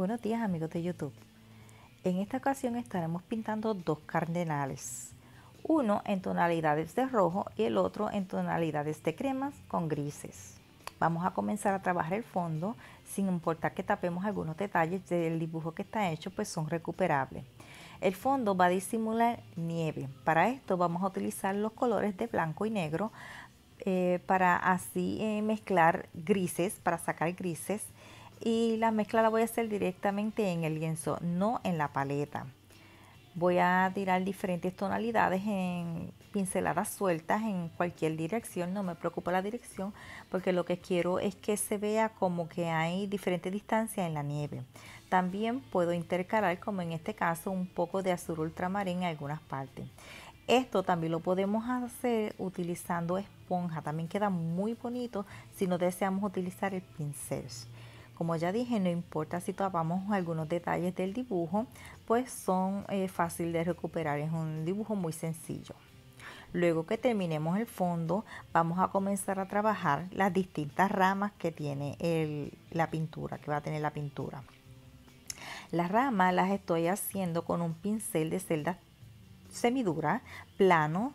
buenos días amigos de YouTube. En esta ocasión estaremos pintando dos cardenales, uno en tonalidades de rojo y el otro en tonalidades de cremas con grises. Vamos a comenzar a trabajar el fondo sin importar que tapemos algunos detalles del dibujo que está hecho, pues son recuperables. El fondo va a disimular nieve. Para esto vamos a utilizar los colores de blanco y negro eh, para así eh, mezclar grises, para sacar grises y la mezcla la voy a hacer directamente en el lienzo, no en la paleta. Voy a tirar diferentes tonalidades en pinceladas sueltas en cualquier dirección, no me preocupa la dirección porque lo que quiero es que se vea como que hay diferentes distancias en la nieve. También puedo intercalar, como en este caso, un poco de azul ultramarín en algunas partes. Esto también lo podemos hacer utilizando esponja, también queda muy bonito si no deseamos utilizar el pincel. Como ya dije, no importa si tapamos algunos detalles del dibujo, pues son fáciles eh, fácil de recuperar, es un dibujo muy sencillo. Luego que terminemos el fondo, vamos a comenzar a trabajar las distintas ramas que tiene la pintura, que va a tener la pintura. Las ramas las estoy haciendo con un pincel de celda semidura, plano,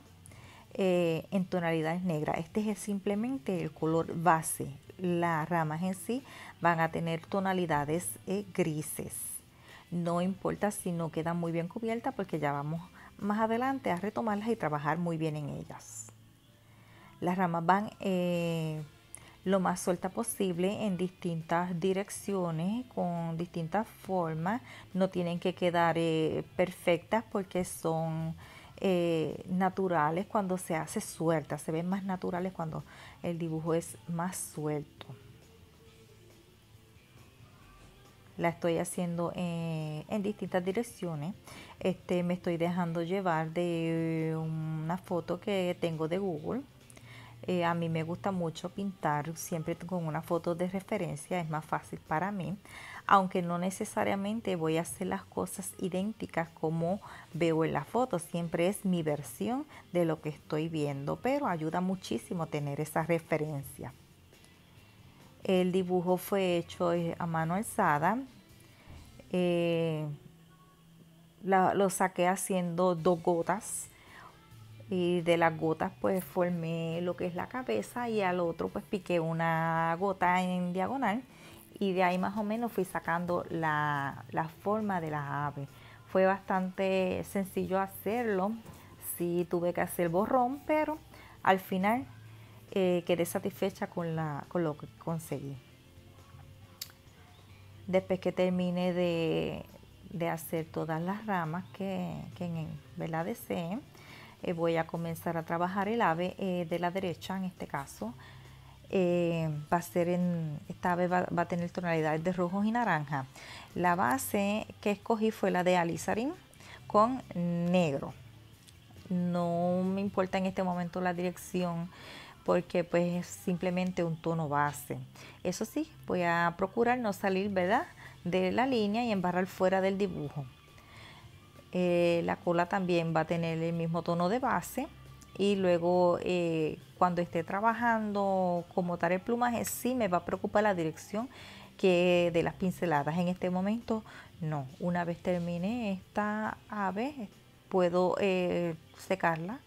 eh, en tonalidades negras. Este es simplemente el color base, las ramas en sí van a tener tonalidades eh, grises. No importa si no quedan muy bien cubiertas porque ya vamos más adelante a retomarlas y trabajar muy bien en ellas. Las ramas van eh, lo más suelta posible en distintas direcciones, con distintas formas. No tienen que quedar eh, perfectas porque son eh, naturales cuando se hace suelta, se ven más naturales cuando el dibujo es más suelto. La estoy haciendo en, eh, en distintas direcciones. Este, me estoy dejando llevar de una foto que tengo de Google. Eh, a mí me gusta mucho pintar siempre con una foto de referencia, es más fácil para mí aunque no necesariamente voy a hacer las cosas idénticas como veo en la foto, siempre es mi versión de lo que estoy viendo, pero ayuda muchísimo tener esa referencia. El dibujo fue hecho eh, a mano alzada. Eh, lo saqué haciendo dos gotas y de las gotas pues formé lo que es la cabeza y al otro pues piqué una gota en diagonal y de ahí más o menos fui sacando la, la forma de la ave Fue bastante sencillo hacerlo, si tuve que hacer borrón, pero al final eh, quedé satisfecha con, la, con lo que conseguí. Después que termine de, de hacer todas las ramas que, que en, ¿verdad? deseen, eh, voy a comenzar a trabajar el ave eh, de la derecha en este caso. Eh, va a ser en, esta vez va, a tener tonalidades de rojos y naranja. La base que escogí fue la de alizarin con negro. No me importa en este momento la dirección porque pues es simplemente un tono base. Eso sí, voy a procurar no salir, ¿verdad? De la línea y embarrar fuera del dibujo. Eh, la cola también va a tener el mismo tono de base y luego eh, cuando esté trabajando como tal el plumaje sí me va a preocupar la dirección que de las pinceladas en este momento no una vez termine esta ave puedo eh, secarla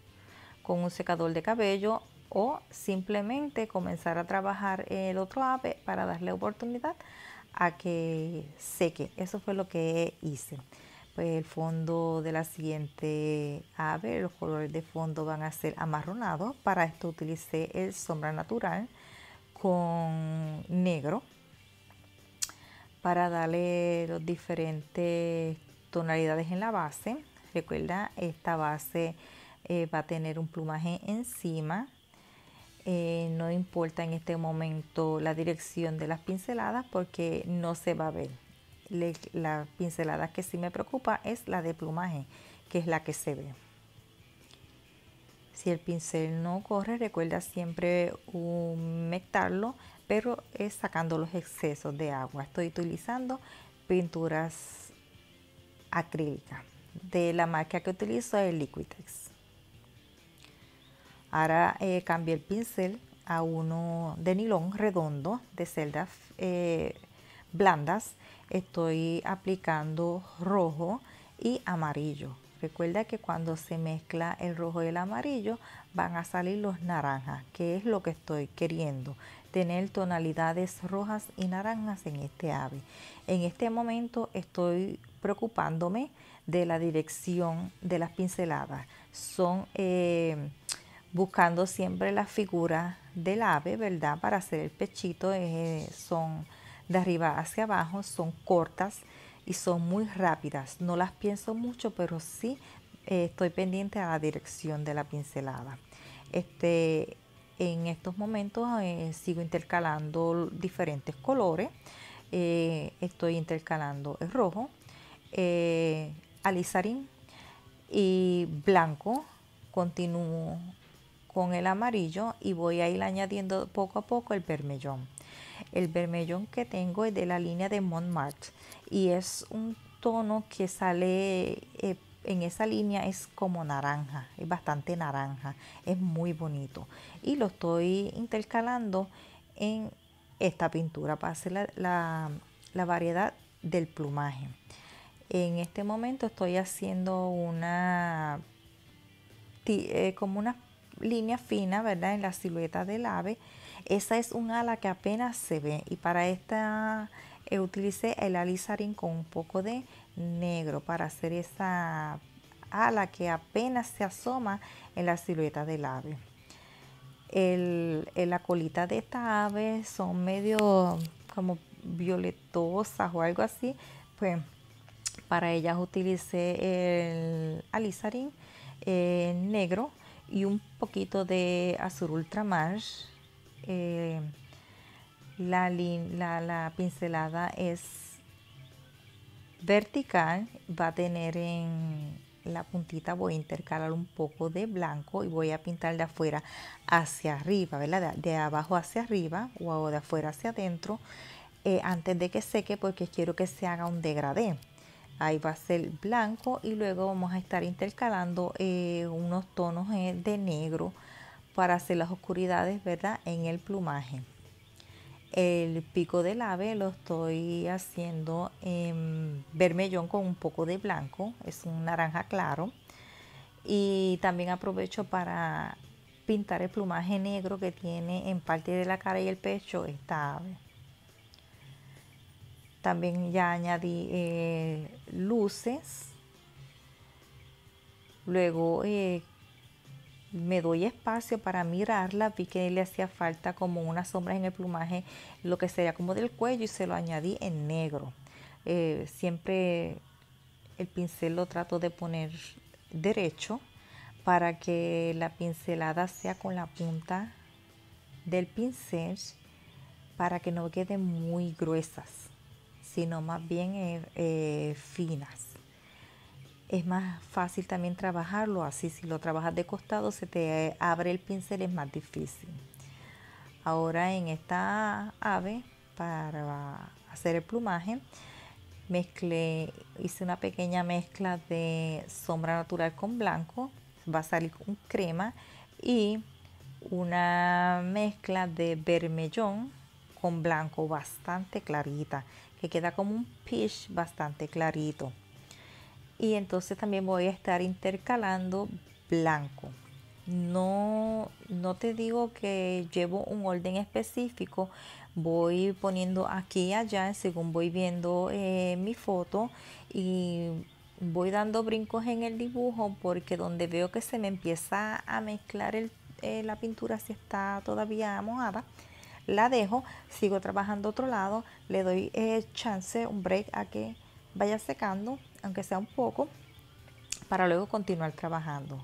con un secador de cabello o simplemente comenzar a trabajar el otro ave para darle oportunidad a que seque eso fue lo que hice el fondo de la siguiente ave, los colores de fondo van a ser amarronados. Para esto utilicé el sombra natural con negro para darle los diferentes tonalidades en la base. Recuerda, esta base eh, va a tener un plumaje encima. Eh, no importa en este momento la dirección de las pinceladas porque no se va a ver la pincelada que sí me preocupa es la de plumaje, que es la que se ve. Si el pincel no corre, recuerda siempre humectarlo, pero es sacando los excesos de agua. Estoy utilizando pinturas acrílicas. De la marca que utilizo es Liquitex. Ahora eh, cambié el pincel a uno de nilón redondo de celdas eh, blandas estoy aplicando rojo y amarillo. Recuerda que cuando se mezcla el rojo y el amarillo van a salir los naranjas, que es lo que estoy queriendo, tener tonalidades rojas y naranjas en este ave. En este momento estoy preocupándome de la dirección de las pinceladas. Son eh, buscando siempre la figura del ave, ¿verdad? Para hacer el pechito eh, son de arriba hacia abajo, son cortas y son muy rápidas. No las pienso mucho, pero sí eh, estoy pendiente a la dirección de la pincelada. Este, en estos momentos eh, sigo intercalando diferentes colores. Eh, estoy intercalando el rojo, alizarín y blanco. Continúo con el amarillo y voy a ir añadiendo poco a poco el permellón. El vermellón que tengo es de la línea de Montmartre y es un tono que sale eh, en esa línea es como naranja, es bastante naranja, es muy bonito. Y lo estoy intercalando en esta pintura para hacer la, variedad del plumaje. En este momento estoy haciendo una eh, como una línea fina, ¿verdad? En la silueta del ave esa es un ala que apenas se ve y para esta eh, utilicé el alizarín con un poco de negro para hacer esa ala que apenas se asoma en la silueta del ave. Eh, la colita de esta ave son medio como violetosas o algo así, pues para ellas utilicé el alizarín eh, negro y un poquito de azul ultramar eh, la, pincelada es vertical, va a tener en la puntita, voy a intercalar un poco de blanco y voy a pintar de afuera hacia arriba, De, abajo hacia arriba o de afuera hacia adentro eh, antes de que seque porque quiero que se haga un degradé. Ahí va a ser blanco y luego vamos a estar intercalando eh, unos tonos de negro para hacer las oscuridades, ¿verdad? En el plumaje. El pico del ave lo estoy haciendo en vermellón con un poco de blanco, es un naranja claro. Y también aprovecho para pintar el plumaje negro que tiene en parte de la cara y el pecho esta ave. También ya añadí eh, luces. Luego eh, me doy espacio para mirarla, vi que le hacía falta como unas sombras en el plumaje, lo que sería como del cuello y se lo añadí en negro. Eh, siempre el pincel lo trato de poner derecho para que la pincelada sea con la punta del pincel para que no queden muy gruesas, sino más bien eh, eh, finas es más fácil también trabajarlo así. Si lo trabajas de costado, se te abre el pincel, es más difícil. Ahora en esta ave, para hacer el plumaje, mezclé, hice una pequeña mezcla de sombra natural con blanco. Va a salir un crema y una mezcla de vermellón con blanco bastante clarita, que queda como un peach bastante clarito y entonces también voy a estar intercalando blanco. No, no te digo que llevo un orden específico, voy poniendo aquí y allá según voy viendo eh, mi foto y voy dando brincos en el dibujo porque donde veo que se me empieza a mezclar eh, la pintura si está todavía mojada, la dejo, sigo trabajando otro lado, le doy eh, chance, un break a que vaya secando aunque sea un poco, para luego continuar trabajando.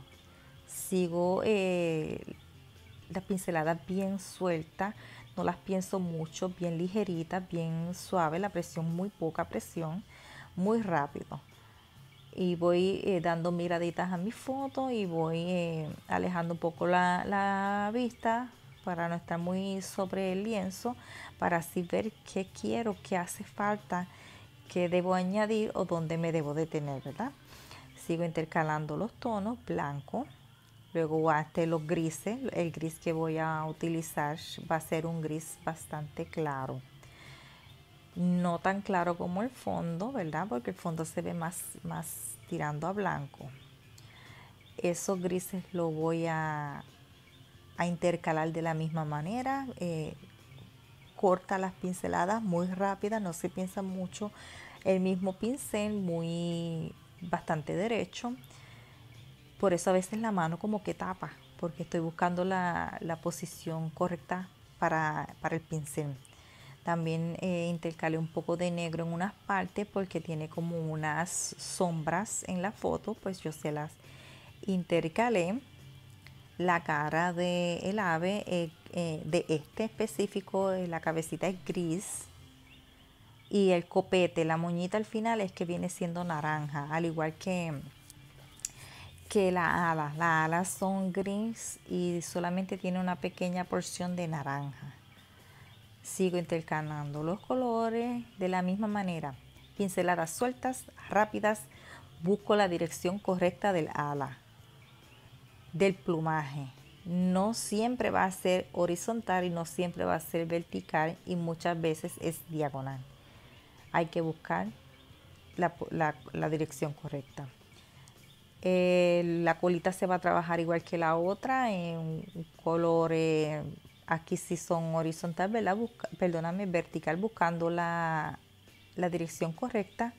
Sigo eh, las pinceladas bien sueltas, no las pienso mucho, bien ligeritas, bien suave, la presión muy poca presión, muy rápido. Y voy eh, dando miraditas a mi foto y voy eh, alejando un poco la, la vista para no estar muy sobre el lienzo, para así ver qué quiero, qué hace falta que debo añadir o dónde me debo detener, ¿verdad? Sigo intercalando los tonos, blanco, luego hasta los grises, el gris que voy a utilizar va a ser un gris bastante claro. No tan claro como el fondo, ¿verdad? Porque el fondo se ve más, más tirando a blanco. Esos grises lo voy a, a intercalar de la misma manera. Eh, corta las pinceladas, muy rápida, no se piensa mucho. El mismo pincel, muy bastante derecho. Por eso a veces la mano como que tapa, porque estoy buscando la, la posición correcta para, para, el pincel. También eh, intercalé un poco de negro en unas partes porque tiene como unas sombras en la foto, pues yo se las intercalé. La cara del ave, eh, eh, de este específico, eh, la cabecita es gris y el copete, la moñita al final es que viene siendo naranja, al igual que, que las alas. Las alas son gris y solamente tiene una pequeña porción de naranja. Sigo intercalando los colores de la misma manera. Pinceladas sueltas, rápidas, busco la dirección correcta del ala, del plumaje no siempre va a ser horizontal y no siempre va a ser vertical y muchas veces es diagonal. Hay que buscar la, dirección correcta. Eh, la colita se va a trabajar igual que la otra en colores, aquí sí son horizontal, perdóname, vertical, buscando la dirección correcta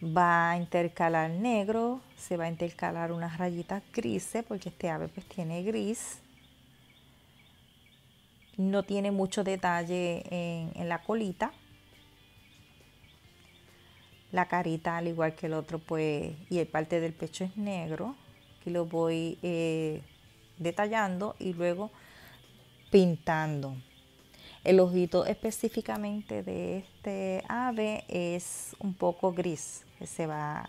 va a intercalar negro, se va a intercalar unas rayitas grises porque este ave pues tiene gris. No tiene mucho detalle en, la colita. La carita, al igual que el otro, pues, y el parte del pecho es negro. que lo voy eh, detallando y luego pintando. El ojito específicamente de este ave es un poco gris, que se va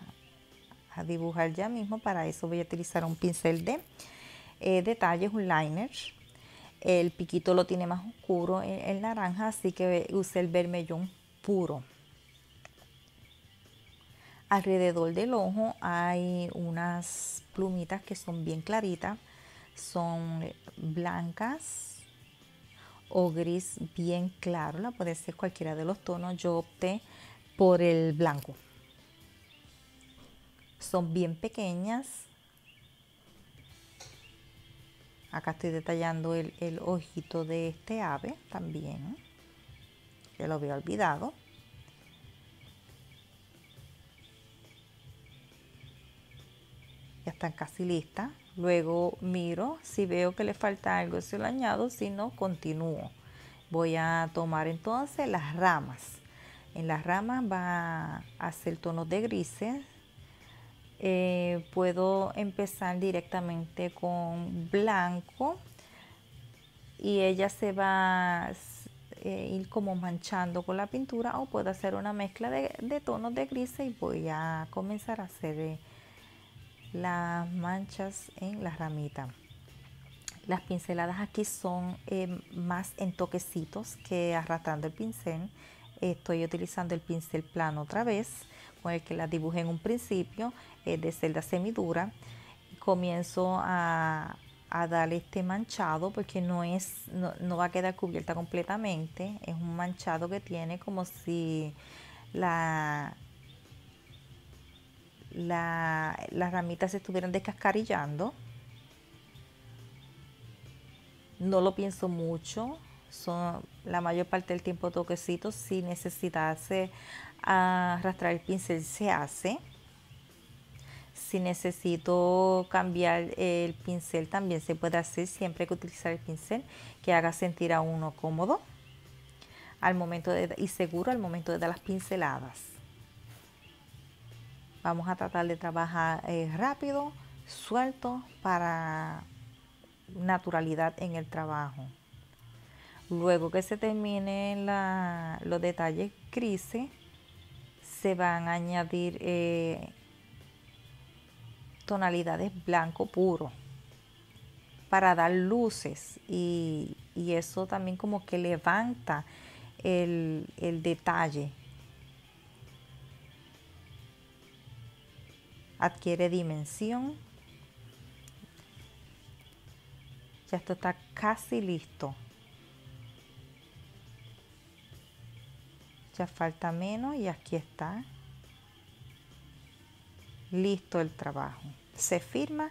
a dibujar ya mismo. Para eso voy a utilizar un pincel de eh, detalles, un liner. El piquito lo tiene más oscuro, el, eh, el naranja, así que usé el vermellón puro alrededor del ojo hay unas plumitas que son bien claritas, son blancas, o gris bien claro, la puede ser cualquiera de los tonos, yo opté por el blanco. Son bien pequeñas. Acá estoy detallando el, ojito de este ave también, ya lo había olvidado. Ya están casi listas. Luego miro, si veo que le falta algo, se lo añado, si no, continúo. Voy a tomar entonces las ramas. En las ramas va a hacer tonos de grises. Eh, puedo empezar directamente con blanco y ella se va a eh, ir como manchando con la pintura o puedo hacer una mezcla de, tonos de grises y voy a comenzar a hacer... Eh, las manchas en la ramita. Las pinceladas aquí son eh, más en toquecitos que arrastrando el pincel. Estoy utilizando el pincel plano otra vez, con el que la dibujé en un principio, eh, de celda semidura. Comienzo a, a darle este manchado porque no es no, no, va a quedar cubierta completamente es un manchado que tiene como si la las ramitas se estuvieran descascarillando. No lo pienso mucho, son la mayor parte del tiempo toquecitos. Si necesitas arrastrar el pincel, se hace. Si necesito cambiar el pincel, también se puede hacer. Siempre hay que utilizar el pincel que haga sentir a uno cómodo al momento de, y seguro al momento de dar las pinceladas. Vamos a tratar de trabajar eh, rápido, suelto para naturalidad en el trabajo. Luego que se terminen los detalles crisis, se van a añadir eh, tonalidades blanco puro para dar luces y, eso también como que levanta el, el detalle adquiere dimensión. Ya esto está casi listo. Ya falta menos y aquí está. Listo el trabajo. Se firma.